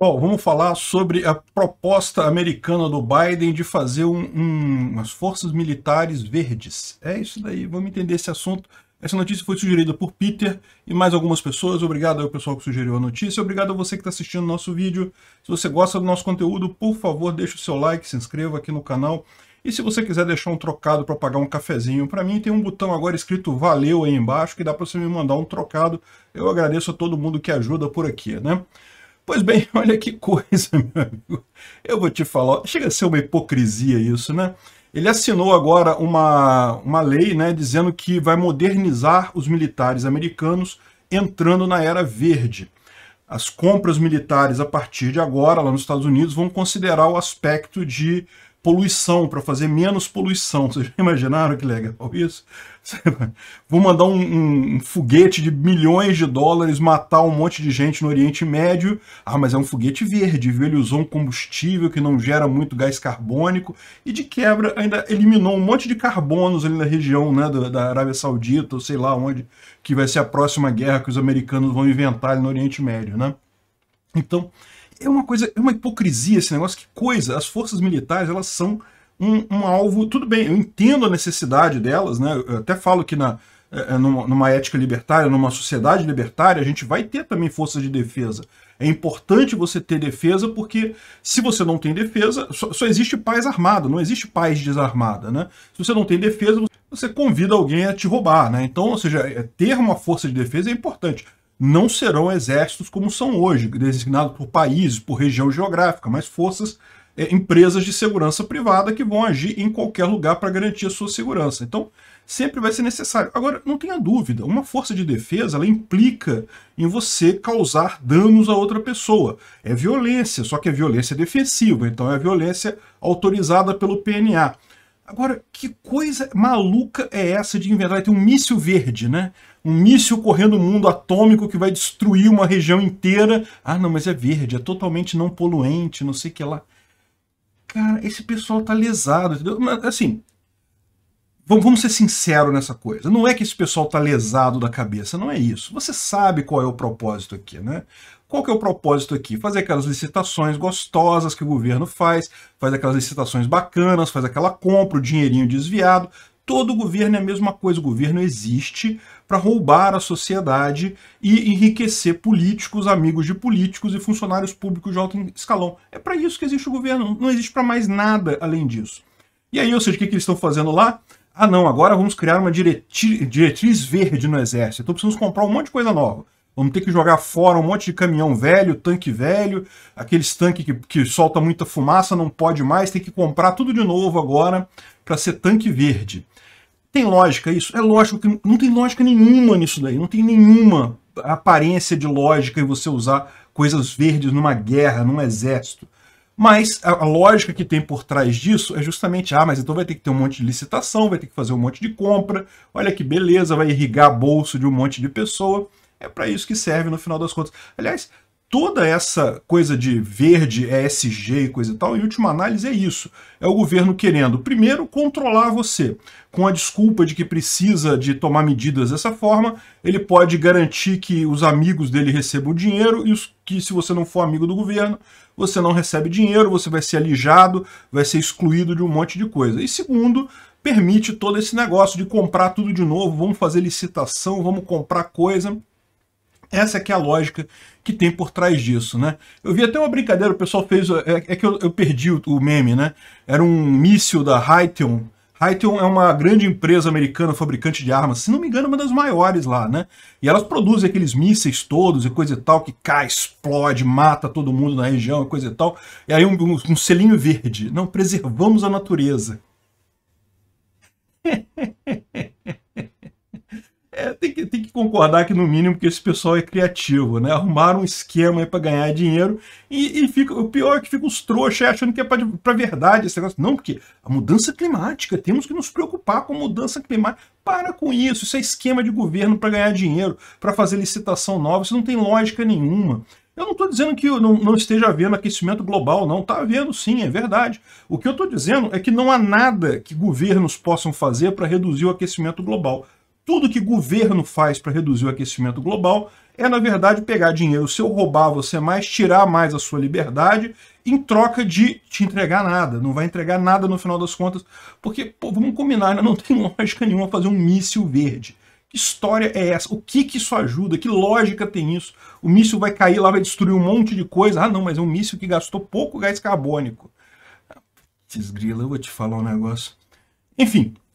Bom, vamos falar sobre a proposta americana do Biden de fazer um, um, umas forças militares verdes. É isso daí, vamos entender esse assunto. Essa notícia foi sugerida por Peter e mais algumas pessoas. Obrigado ao pessoal que sugeriu a notícia. Obrigado a você que está assistindo o nosso vídeo. Se você gosta do nosso conteúdo, por favor, deixe o seu like, se inscreva aqui no canal. E se você quiser deixar um trocado para pagar um cafezinho para mim, tem um botão agora escrito valeu aí embaixo que dá para você me mandar um trocado. Eu agradeço a todo mundo que ajuda por aqui, né? Pois bem, olha que coisa, meu amigo. Eu vou te falar, chega a ser uma hipocrisia isso, né? Ele assinou agora uma, uma lei né, dizendo que vai modernizar os militares americanos entrando na era verde. As compras militares a partir de agora, lá nos Estados Unidos, vão considerar o aspecto de poluição, para fazer menos poluição. Vocês já imaginaram que legal isso? Vou mandar um, um, um, foguete de milhões de dólares matar um monte de gente no Oriente Médio. Ah, mas é um foguete verde, viu? Ele usou um combustível que não gera muito gás carbônico e de quebra ainda eliminou um monte de carbonos ali na região né, da, da Arábia Saudita, ou sei lá onde, que vai ser a próxima guerra que os americanos vão inventar ali no Oriente Médio, né? Então, é uma coisa, é uma hipocrisia esse negócio. Que coisa! As forças militares, elas são um, um alvo. Tudo bem, eu entendo a necessidade delas, né? Eu até falo que na, é, é, numa, ética libertária, numa sociedade libertária, a gente vai ter também forças de defesa. É importante você ter defesa porque se você não tem defesa, só, só existe paz armada, não existe paz desarmada, né? Se você não tem defesa, você convida alguém a te roubar, né? Então, ou seja, é, ter uma força de defesa é importante não serão exércitos como são hoje, designados por países, por região geográfica, mas forças, é, empresas de segurança privada que vão agir em qualquer lugar para garantir a sua segurança. Então, sempre vai ser necessário. Agora, não tenha dúvida, uma força de defesa ela implica em você causar danos a outra pessoa. É violência, só que é violência defensiva, então é violência autorizada pelo PNA. Agora, que coisa maluca é essa de inventar? Vai ter um míssil verde, né? Um míssil correndo o mundo atômico que vai destruir uma região inteira. Ah, não, mas é verde, é totalmente não poluente, não sei o que lá. Cara, esse pessoal tá lesado, entendeu? Mas, assim, vamos, ser sinceros nessa coisa. Não é que esse pessoal tá lesado da cabeça, não é isso. Você sabe qual é o propósito aqui, né? Qual que é o propósito aqui? Fazer aquelas licitações gostosas que o governo faz, faz aquelas licitações bacanas, faz aquela compra, o dinheirinho desviado. Todo governo é a mesma coisa, o governo existe para roubar a sociedade e enriquecer políticos, amigos de políticos e funcionários públicos de alto escalão. É para isso que existe o governo, não existe para mais nada além disso. E aí, ou seja, o que, que eles estão fazendo lá? Ah, não, agora vamos criar uma diretriz verde no exército, então precisamos comprar um monte de coisa nova Vamos ter que jogar fora um monte de caminhão velho, tanque velho, aqueles tanques que, que solta muita fumaça, não pode mais, tem que comprar tudo de novo agora para ser tanque verde. Tem lógica isso? É lógico que não tem lógica nenhuma nisso daí, não tem nenhuma aparência de lógica em você usar coisas verdes numa guerra, num exército. Mas a lógica que tem por trás disso é justamente, ah, mas então vai ter que ter um monte de licitação, vai ter que fazer um monte de compra, olha que beleza, vai irrigar bolso de um monte de pessoa. É para isso que serve no final das contas. Aliás, toda essa coisa de verde, ESG e coisa e tal, em última análise é isso. É o governo querendo, primeiro, controlar você. Com a desculpa de que precisa de tomar medidas dessa forma, ele pode garantir que os amigos dele recebam dinheiro e os, que se você não for amigo do governo, você não recebe dinheiro, você vai ser alijado, vai ser excluído de um monte de coisa. E segundo, permite todo esse negócio de comprar tudo de novo, vamos fazer licitação, vamos comprar coisa essa é que é a lógica que tem por trás disso, né? Eu vi até uma brincadeira, o pessoal fez... É, é que eu, eu perdi o, o, meme, né? Era um míssil da Raytheon. Raytheon é uma grande empresa americana, fabricante de armas, se não me engano, uma das maiores lá, né? E elas produzem aqueles mísseis todos e coisa e tal, que cai, explode, mata todo mundo na região e coisa e tal. E aí um, um, um selinho verde. Não, preservamos a natureza. É, tem, que, tem que concordar que, no mínimo, que esse pessoal é criativo, né? Arrumaram um esquema para ganhar dinheiro e, e, fica, o pior é que fica os trouxas achando que é para verdade esse negócio. Não, porque a mudança climática, temos que nos preocupar com a mudança climática. Para com isso, isso é esquema de governo para ganhar dinheiro, para fazer licitação nova, isso não tem lógica nenhuma. Eu não estou dizendo que não, não, esteja havendo aquecimento global, não. Está havendo sim, é verdade. O que eu estou dizendo é que não há nada que governos possam fazer para reduzir o aquecimento global tudo que governo faz para reduzir o aquecimento global é, na verdade, pegar dinheiro seu, roubar você mais, tirar mais a sua liberdade, em troca de te entregar nada. Não vai entregar nada no final das contas, porque, pô, vamos combinar, né? não tem lógica nenhuma fazer um míssil verde. Que história é essa? O que que isso ajuda? Que lógica tem isso? O míssil vai cair lá, vai destruir um monte de coisa. Ah, não, mas é um míssil que gastou pouco gás carbônico. Desgrila, eu vou te falar um negócio. Enfim,